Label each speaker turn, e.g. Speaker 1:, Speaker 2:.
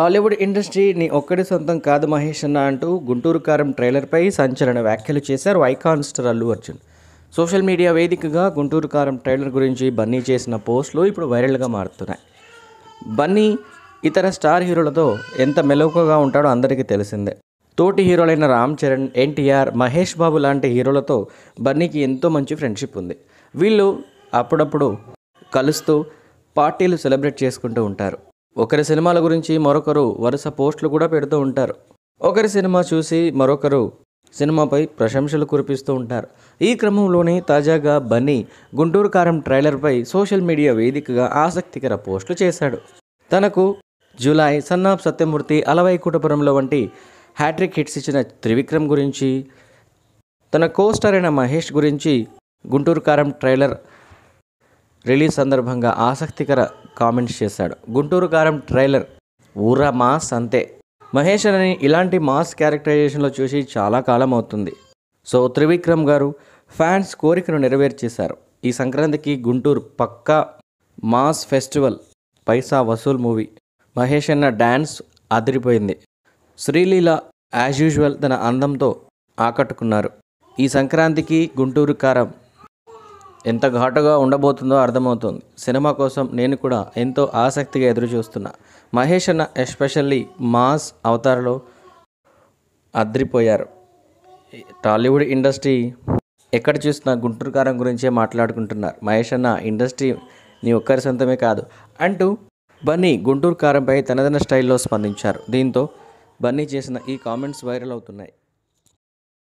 Speaker 1: Tollywood industry నీ ఒక్కడి సొంతం కాదు మహేష్ అన్న అంటూ గుంటూరు కారం ట్రైలర్పై సంచలన వ్యాఖ్యలు చేశారు icon star Allu Arjun social media వేదికగా గుంటూరు కారం ట్రైలర్ గురించి బన్నీ చేసిన పోస్టులు ఇప్పుడు వైరల్గా మారుతున్నాయి బన్నీ ఇతర స్టార్ హీరోలతో ఎంత మెలకుగా ఉంటాడో అందరికీ తెలిసిందే తోటి హీరోలైన రామ్ చరణ్ ఎన్టీఆర్ మహేష్ బాబు లాంటి హీరోలతో బన్నీకి ఎంతో మంచి ఫ్రెండ్షిప్ ఉంది వీళ్ళు అప్పుడప్పుడు కలుస్తూ పార్టీలు సెలబ్రేట్ చేసుకుంటూ ఉంటారు ఒకరి సినిమాల గురించి మరొకరు వరుస పోస్టులు కూడా పెడుతూ ఉంటారు ఒకరి సినిమా చూసి మరొకరు సినిమాపై ప్రశంసలు కురిపిస్తూ ఉంటారు ఈ క్రమంలోనే తాజాగా బన్నీ గుంటూరు కారం ట్రైలర్పై సోషల్ మీడియా వేదికగా ఆసక్తికర పోస్టులు చేశాడు తనకు జూలై సన్నాప్ సత్యమూర్తి అలవై కుటుంబంలో వంటి హ్యాట్రిక్ హిట్స్ ఇచ్చిన త్రివిక్రమ్ గురించి తన కోస్టర్ అయిన మహేష్ గురించి గుంటూరు కారం ట్రైలర్ రిలీజ్ సందర్భంగా ఆసక్తికర కామెంట్స్ చేశాడు గుంటూరు కారం ట్రైలర్ ఊరా మాస్ అంతే మహేష్ అని ఇలాంటి మాస్ క్యారెక్టరైజేషన్లో చూసి చాలా కాలం అవుతుంది సో త్రివిక్రమ్ గారు ఫ్యాన్స్ కోరికను నెరవేర్చేశారు ఈ సంక్రాంతికి గుంటూరు పక్కా మాస్ ఫెస్టివల్ పైసా వసూల్ మూవీ మహేష్ అన్న డ్యాన్స్ అదిరిపోయింది శ్రీలీల యాజ్ యూజువల్ తన అందంతో ఆకట్టుకున్నారు ఈ సంక్రాంతికి గుంటూరు కారం ఎంత ఘాటుగా ఉండబోతుందో అర్థమవుతుంది సినిమా కోసం నేను కూడా ఎంతో ఆసక్తిగా ఎదురు చూస్తున్నా మహేష్ అన్న ఎస్పెషల్లీ మాస్ అవతారలో అద్రిపోయారు టాలీవుడ్ ఇండస్ట్రీ ఎక్కడ చూసినా గుంటూరు కారం గురించే మాట్లాడుకుంటున్నారు మహేష్ అన్న ఇండస్ట్రీ నీ ఒక్కరి సొంతమే కాదు అంటూ బన్నీ గుంటూరు కారంపై తనదైన స్టైల్లో స్పందించారు దీంతో బన్నీ చేసిన ఈ కామెంట్స్ వైరల్ అవుతున్నాయి